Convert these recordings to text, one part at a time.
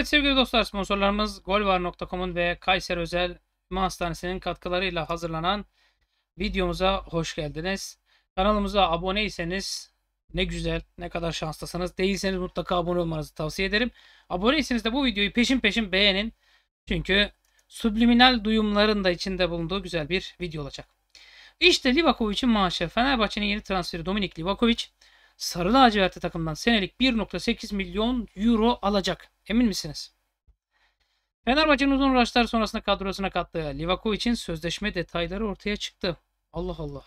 Evet sevgili dostlar sponsorlarımız golvar.com'un ve Kayseri Özel İmam Hastanesi'nin katkılarıyla hazırlanan videomuza hoş geldiniz. Kanalımıza aboneyseniz ne güzel ne kadar şanslısınız. Değilseniz mutlaka abone olmanızı tavsiye ederim. Aboneyseniz de bu videoyu peşin peşin beğenin. Çünkü subliminal duyumların da içinde bulunduğu güzel bir video olacak. İşte Livakovic'in maaşı. Fenerbahçe'nin yeni transferi Dominik Livakovic sarı lacivertli takımdan senelik 1.8 milyon euro alacak. Emin misiniz? Fenerbahçe'nin uzun uğraşlar sonrasında kadrosuna kattığı Livako için sözleşme detayları ortaya çıktı. Allah Allah.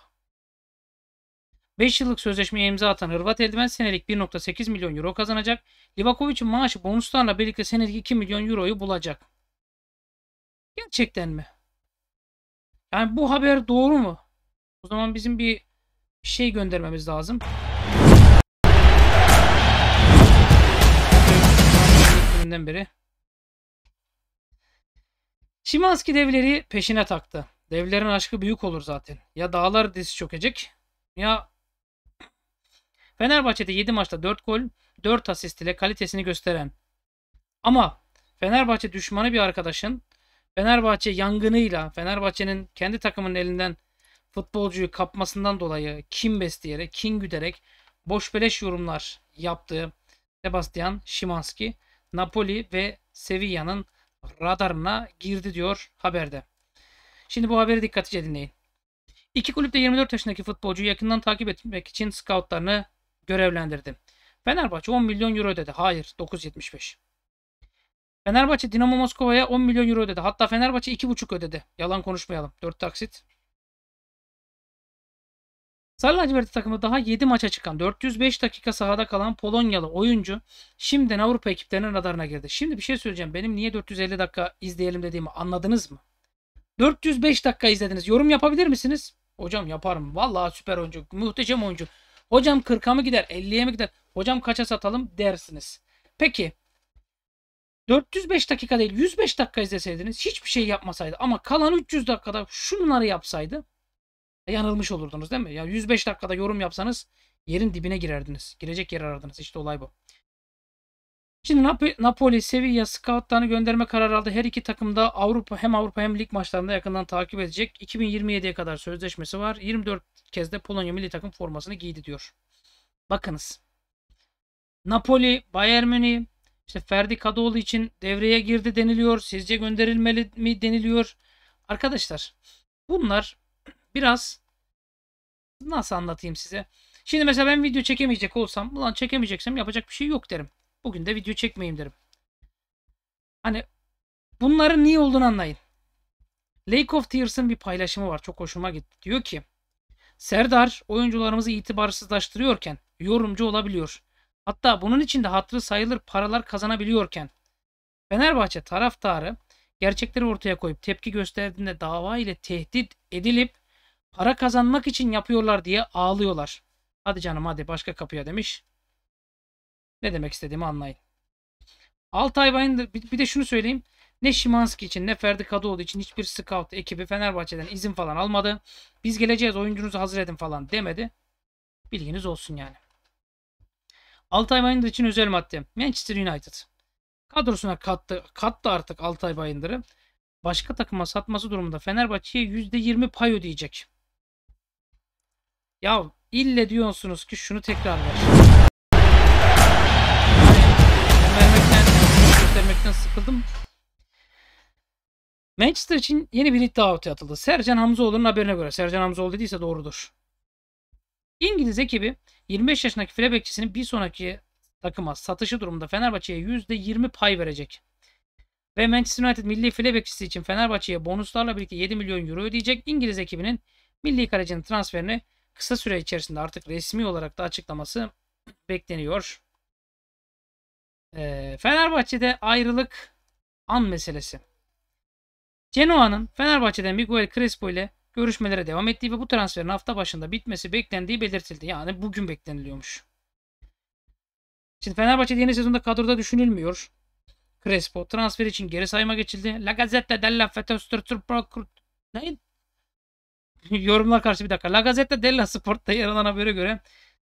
5 yıllık sözleşmeye imza atan Hırvat eldiven senelik 1.8 milyon euro kazanacak. Livakovic'in maaşı bonuslarla birlikte senelik 2 milyon euroyu bulacak. Gerçekten mi? Yani bu haber doğru mu? O zaman bizim bir şey göndermemiz lazım. dönemden beri. Şimanski devleri peşine taktı. Devlerin aşkı büyük olur zaten. Ya dağlar diz çökecek ya Fenerbahçe'de 7 maçta 4 gol, 4 asist ile kalitesini gösteren. Ama Fenerbahçe düşmanı bir arkadaşın Fenerbahçe yangınıyla Fenerbahçe'nin kendi takımının elinden futbolcuyu kapmasından dolayı kim besleyerek, kim güderek boş beleş yorumlar yaptığı Sebastian Şimanski Napoli ve Sevilla'nın radarına girdi diyor haberde. Şimdi bu haberi dikkatlice dinleyin. İki kulüp de 24 yaşındaki futbolcuyu yakından takip etmek için scoutlarını görevlendirdi. Fenerbahçe 10 milyon euro ödedi. Hayır 9.75. Fenerbahçe Dinamo Moskova'ya 10 milyon euro ödedi. Hatta Fenerbahçe 2.5 ödedi. Yalan konuşmayalım. 4 taksit. Sarı lacivert takımı daha 7 maça çıkan 405 dakika sahada kalan Polonyalı oyuncu şimdiden Avrupa ekiplerinin radarına girdi. Şimdi bir şey söyleyeceğim. Benim niye 450 dakika izleyelim dediğimi anladınız mı? 405 dakika izlediniz. Yorum yapabilir misiniz? Hocam yaparım. Vallahi süper oyuncu. Muhteşem oyuncu. Hocam 40'a mı gider? 50'ye mi gider? Hocam kaça satalım dersiniz. Peki 405 dakika değil 105 dakika izleseydiniz hiçbir şey yapmasaydı ama kalan 300 dakikada şunları yapsaydı yanılmış olurdunuz değil mi? Ya 105 dakikada yorum yapsanız yerin dibine girerdiniz. Girecek yer aradınız. İşte olay bu. Şimdi Nap Napoli, Sevilla scoutlarını gönderme kararı aldı. Her iki takım da Avrupa hem Avrupa hem lig maçlarında yakından takip edecek. 2027'ye kadar sözleşmesi var. 24 kez de Polonya milli takım formasını giydi diyor. Bakınız. Napoli, Bayern Münih, işte Ferdi Kadıoğlu için devreye girdi deniliyor. Sizce gönderilmeli mi deniliyor. Arkadaşlar bunlar biraz nasıl anlatayım size? Şimdi mesela ben video çekemeyecek olsam, ulan çekemeyeceksem yapacak bir şey yok derim. Bugün de video çekmeyeyim derim. Hani bunların niye olduğunu anlayın. Lake of Tears'ın bir paylaşımı var. Çok hoşuma gitti. Diyor ki Serdar oyuncularımızı itibarsızlaştırıyorken yorumcu olabiliyor. Hatta bunun için de hatırı sayılır paralar kazanabiliyorken Fenerbahçe taraftarı gerçekleri ortaya koyup tepki gösterdiğinde dava ile tehdit edilip Para kazanmak için yapıyorlar diye ağlıyorlar. Hadi canım hadi başka kapıya demiş. Ne demek istediğimi anlayın. Altay Bayındır bir de şunu söyleyeyim. Ne Şimanski için ne Ferdi Kadıoğlu için hiçbir scout ekibi Fenerbahçe'den izin falan almadı. Biz geleceğiz oyuncunuzu hazır edin falan demedi. Bilginiz olsun yani. Altay Bayındır için özel madde. Manchester United. Kadrosuna kattı, kattı artık Altay Bayındır'ı. Başka takıma satması durumunda Fenerbahçe'ye %20 pay ödeyecek. Ya ille diyorsunuz ki şunu tekrar tekrarlar. Vermekten, göstermekten sıkıldım. Manchester için yeni bir iddia ortaya atıldı. Sercan Hamzoğlu'nun haberine göre. Sercan Hamzoğlu dediyse doğrudur. İngiliz ekibi 25 yaşındaki file bir sonraki takıma satışı durumunda Fenerbahçe'ye %20 pay verecek. Ve Manchester United milli file bekçisi için Fenerbahçe'ye bonuslarla birlikte 7 milyon euro ödeyecek. İngiliz ekibinin milli kalecinin transferini kısa süre içerisinde artık resmi olarak da açıklaması bekleniyor. Ee, Fenerbahçe'de ayrılık an meselesi. Genoa'nın Fenerbahçe'den Miguel Crespo ile görüşmelere devam ettiği ve bu transferin hafta başında bitmesi beklendiği belirtildi. Yani bugün bekleniliyormuş. Şimdi Fenerbahçe yeni sezonda kadroda düşünülmüyor. Crespo transfer için geri sayma geçildi. La Gazzetta della Fetostur Ne? yorumlar karşı bir dakika. La Gazzetta della Sport'ta yer alan habere göre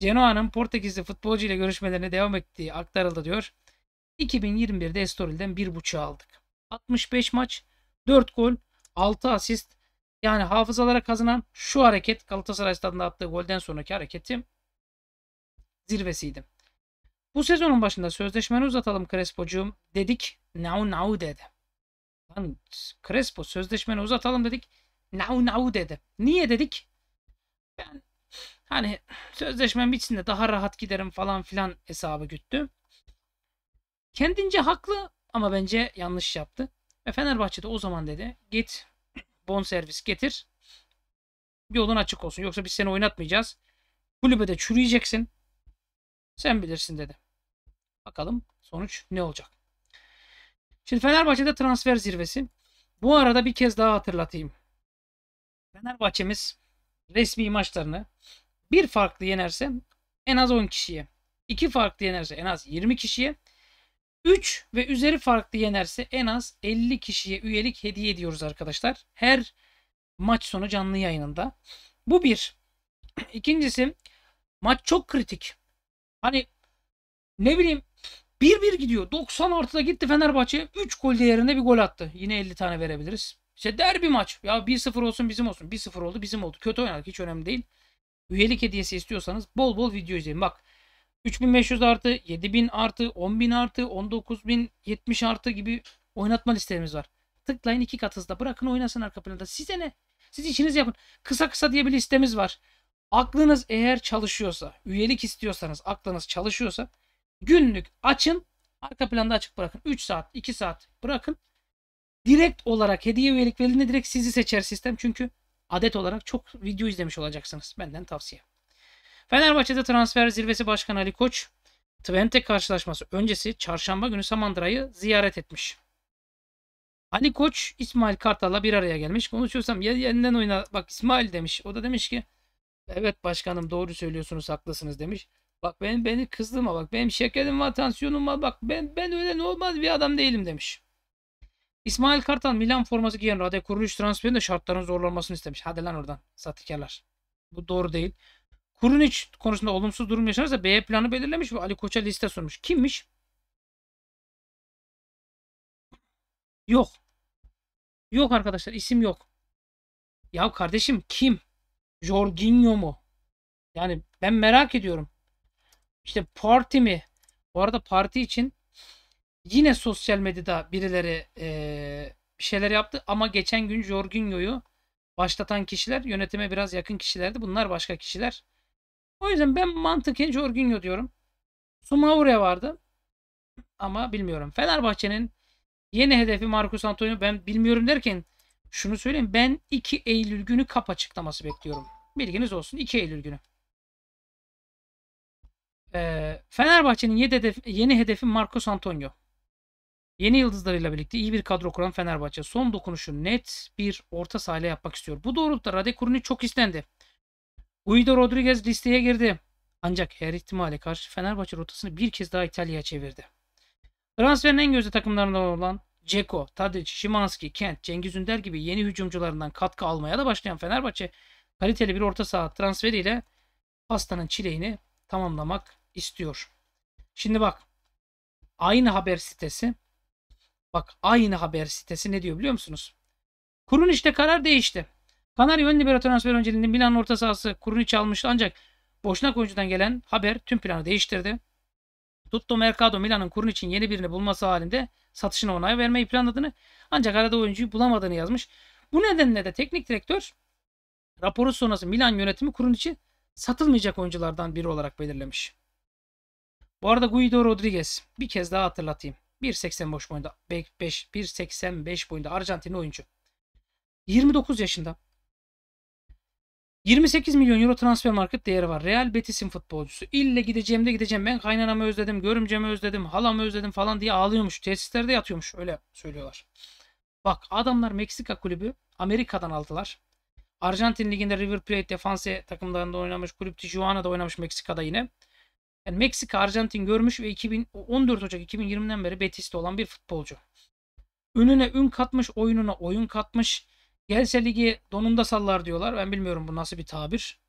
Genoa'nın Portekizli futbolcu ile görüşmelerine devam ettiği aktarıldı diyor. 2021'de Estoril'den 1.5'ı aldık. 65 maç, 4 gol, 6 asist. Yani hafızalara kazınan şu hareket Galatasaray stadında attığı golden sonraki hareketi zirvesiydi. Bu sezonun başında sözleşmeni uzatalım Crespo'cuğum dedik. Now now dedi. Lan Crespo sözleşmeni uzatalım dedik. Nau nau dedi. Niye dedik? Ben hani sözleşmem bitsin de daha rahat giderim falan filan hesabı güttü. Kendince haklı ama bence yanlış yaptı. Ve Fenerbahçe'de o zaman dedi git bon servis getir. Yolun açık olsun. Yoksa biz seni oynatmayacağız. Kulübe de çürüyeceksin. Sen bilirsin dedi. Bakalım sonuç ne olacak. Şimdi Fenerbahçe'de transfer zirvesi. Bu arada bir kez daha hatırlatayım. Fenerbahçemiz resmi maçlarını bir farklı yenerse en az 10 kişiye, iki farklı yenerse en az 20 kişiye, 3 ve üzeri farklı yenerse en az 50 kişiye üyelik hediye ediyoruz arkadaşlar. Her maç sonu canlı yayınında. Bu bir. İkincisi maç çok kritik. Hani ne bileyim 1-1 gidiyor. 90 artıda gitti Fenerbahçe. 3 gol değerinde bir gol attı. Yine 50 tane verebiliriz. İşte derbi maç. Ya 1-0 olsun bizim olsun. 1-0 oldu bizim oldu. Kötü oynadık hiç önemli değil. Üyelik hediyesi istiyorsanız bol bol video izleyin. Bak 3500 artı, 7000 artı, 10.000 artı, 19070 artı gibi oynatma listemiz var. Tıklayın iki kat hızda. Bırakın oynasın arka planda. Size ne? Siz işinizi yapın. Kısa kısa diye bir listemiz var. Aklınız eğer çalışıyorsa, üyelik istiyorsanız, aklınız çalışıyorsa günlük açın, arka planda açık bırakın. 3 saat, 2 saat bırakın direkt olarak hediye üyelik verildiğinde direkt sizi seçer sistem. Çünkü adet olarak çok video izlemiş olacaksınız. Benden tavsiye. Fenerbahçe'de transfer zirvesi Başkan Ali Koç, Twente karşılaşması öncesi çarşamba günü Samandıra'yı ziyaret etmiş. Ali Koç İsmail Kartal'la bir araya gelmiş. Konuşuyorsam yeniden oyna bak İsmail demiş. O da demiş ki evet başkanım doğru söylüyorsunuz haklısınız demiş. Bak ben beni kızdırma bak benim şekerim var tansiyonum var bak ben ben öyle normal bir adam değilim demiş. İsmail Kartal Milan forması giyen Rade Kuruluş transferinde şartların zorlanmasını istemiş. Hadi lan oradan satıkarlar. Bu doğru değil. Kurunic konusunda olumsuz durum yaşanırsa B planı belirlemiş ve Ali Koç'a liste sunmuş. Kimmiş? Yok. Yok arkadaşlar isim yok. Ya kardeşim kim? Jorginho mu? Yani ben merak ediyorum. İşte parti mi? Bu arada parti için Yine sosyal medyada birileri e, bir şeyler yaptı ama geçen gün Jorginho'yu başlatan kişiler yönetime biraz yakın kişilerdi. Bunlar başka kişiler. O yüzden ben mantıken Jorginho diyorum. Sumaure vardı. Ama bilmiyorum. Fenerbahçe'nin yeni hedefi Marcus Antonio. Ben bilmiyorum derken şunu söyleyeyim. Ben 2 Eylül günü kap açıklaması bekliyorum. Bilginiz olsun. 2 Eylül günü. Ee, Fenerbahçe'nin yeni hedefi Marcus Antonio. Yeni yıldızlarıyla birlikte iyi bir kadro kuran Fenerbahçe son dokunuşu net bir orta sahayla yapmak istiyor. Bu doğrultuda Rade Kuruni çok istendi. Guido Rodriguez listeye girdi. Ancak her ihtimale karşı Fenerbahçe rotasını bir kez daha İtalya'ya çevirdi. Transferin en gözde takımlarından olan Ceko, Tadic, Şimanski, Kent, Cengiz Ünder gibi yeni hücumcularından katkı almaya da başlayan Fenerbahçe kaliteli bir orta saha transferiyle pastanın çileğini tamamlamak istiyor. Şimdi bak aynı haber sitesi Bak aynı haber sitesi ne diyor biliyor musunuz? Kurun işte karar değişti. Kanarya ön libero transfer önceliğinde Milan orta sahası Kurun'u almıştı ancak Boşnak oyuncudan gelen haber tüm planı değiştirdi. Tutto Mercado Milan'ın kurun için yeni birini bulması halinde satışını onay vermeyi planladığını ancak arada oyuncuyu bulamadığını yazmış. Bu nedenle de teknik direktör raporu sonrası Milan yönetimi kurun için satılmayacak oyunculardan biri olarak belirlemiş. Bu arada Guido Rodriguez bir kez daha hatırlatayım. 1.80 boş boyunda 1.85 boyunda Arjantinli oyuncu. 29 yaşında. 28 milyon euro transfer market değeri var. Real Betis'in futbolcusu. İlle gideceğim de gideceğim. Ben kaynanamı özledim, görümcemi özledim, halamı özledim falan diye ağlıyormuş. Tesislerde yatıyormuş. Öyle söylüyorlar. Bak adamlar Meksika kulübü Amerika'dan aldılar. Arjantin liginde River Plate, Defense takımlarında oynamış. Kulüp Tijuana'da oynamış Meksika'da yine. Yani Meksika, Arjantin görmüş ve 2014 Ocak 2020'den beri Betis'te olan bir futbolcu. Ününe ün katmış, oyununa oyun katmış. Gelse ligi donunda sallar diyorlar. Ben bilmiyorum bu nasıl bir tabir.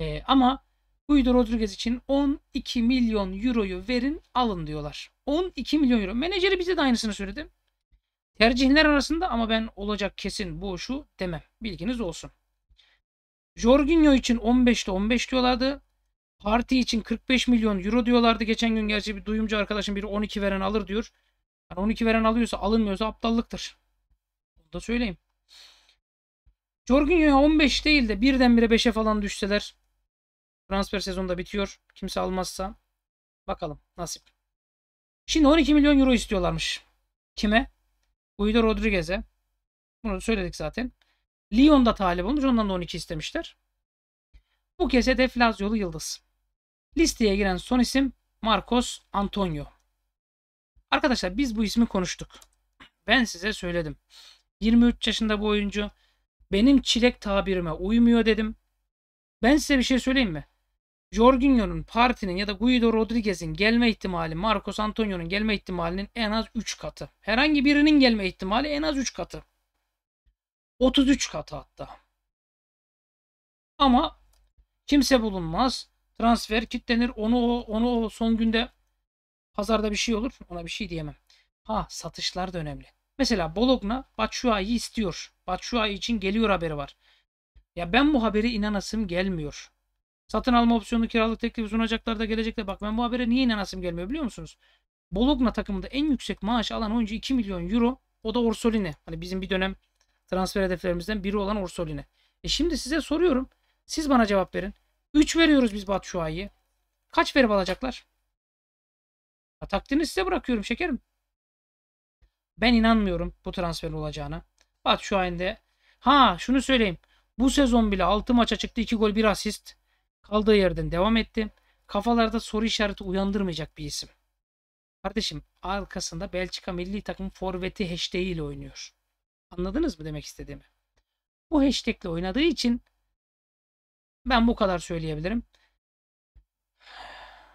Ee, ama Guido Rodriguez için 12 milyon euroyu verin alın diyorlar. 12 milyon euro. Menajeri bize de aynısını söyledi. Tercihler arasında ama ben olacak kesin bu şu demem. Bilginiz olsun. Jorginho için 15'te 15 diyorlardı. Parti için 45 milyon euro diyorlardı geçen gün. Gerçi bir duyumcu arkadaşım biri 12 veren alır diyor. Yani 12 veren alıyorsa alınmıyorsa aptallıktır. Bunu da söyleyeyim. Jorginho'ya 15 değil de birdenbire 5'e falan düşseler. Transfer sezonu da bitiyor. Kimse almazsa. Bakalım nasip. Şimdi 12 milyon euro istiyorlarmış. Kime? Guido Rodriguez'e. Bunu söyledik zaten. Lyon da talip olmuş. Ondan da 12 istemişler. Bu kez hedef Laziolu Yıldız. Listeye giren son isim Marcos Antonio. Arkadaşlar biz bu ismi konuştuk. Ben size söyledim. 23 yaşında bu oyuncu. Benim çilek tabirime uymuyor dedim. Ben size bir şey söyleyeyim mi? Jorginho'nun, Parti'nin ya da Guido Rodriguez'in gelme ihtimali, Marcos Antonio'nun gelme ihtimalinin en az 3 katı. Herhangi birinin gelme ihtimali en az 3 katı. 33 katı hatta. Ama kimse bulunmaz transfer kitlenir. Onu o, onu o son günde pazarda bir şey olur. Ona bir şey diyemem. Ha satışlar da önemli. Mesela Bologna Batshuayi istiyor. Batshuayi için geliyor haberi var. Ya ben bu haberi inanasım gelmiyor. Satın alma opsiyonu kiralık teklifi sunacaklar da gelecekler. Bak ben bu habere niye inanasım gelmiyor biliyor musunuz? Bologna takımında en yüksek maaş alan oyuncu 2 milyon euro. O da Orsolini. Hani bizim bir dönem transfer hedeflerimizden biri olan Orsolini. E şimdi size soruyorum. Siz bana cevap verin. 3 veriyoruz biz Batshuayi'ye. Kaç verim alacaklar? Ya, takdirini size bırakıyorum şekerim. Ben inanmıyorum bu transfer olacağına. Batshuayi'nin de ha şunu söyleyeyim. Bu sezon bile 6 maça çıktı 2 gol 1 asist. Kaldığı yerden devam etti. Kafalarda soru işareti uyandırmayacak bir isim. Kardeşim arkasında Belçika milli takım forveti hashtag ile oynuyor. Anladınız mı demek istediğimi? Bu hashtag ile oynadığı için ben bu kadar söyleyebilirim.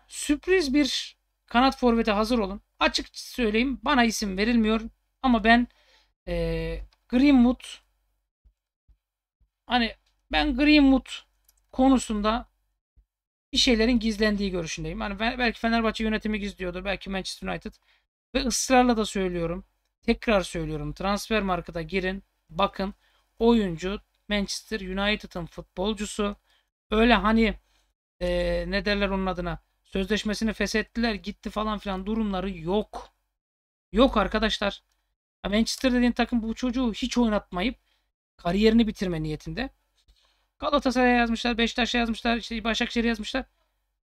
Sürpriz bir kanat forvete hazır olun. Açık söyleyeyim bana isim verilmiyor ama ben e, Greenwood hani ben Greenwood konusunda bir şeylerin gizlendiği görüşündeyim. Hani belki Fenerbahçe yönetimi gizliyordur. Belki Manchester United. Ve ısrarla da söylüyorum. Tekrar söylüyorum. Transfer markada girin. Bakın. Oyuncu Manchester United'ın futbolcusu. Öyle hani e, ne derler onun adına sözleşmesini feshettiler gitti falan filan durumları yok. Yok arkadaşlar. Manchester dediğin takım bu çocuğu hiç oynatmayıp kariyerini bitirme niyetinde. Galatasaray'a yazmışlar, Beşiktaş'a yazmışlar, işte Başakşehir'e yazmışlar.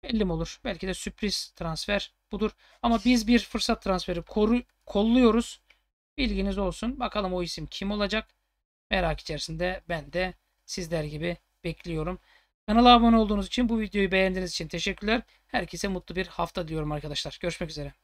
Belli mi olur? Belki de sürpriz transfer budur. Ama biz bir fırsat transferi koru, kolluyoruz. Bilginiz olsun. Bakalım o isim kim olacak? Merak içerisinde ben de sizler gibi bekliyorum. Kanala abone olduğunuz için, bu videoyu beğendiğiniz için teşekkürler. Herkese mutlu bir hafta diliyorum arkadaşlar. Görüşmek üzere.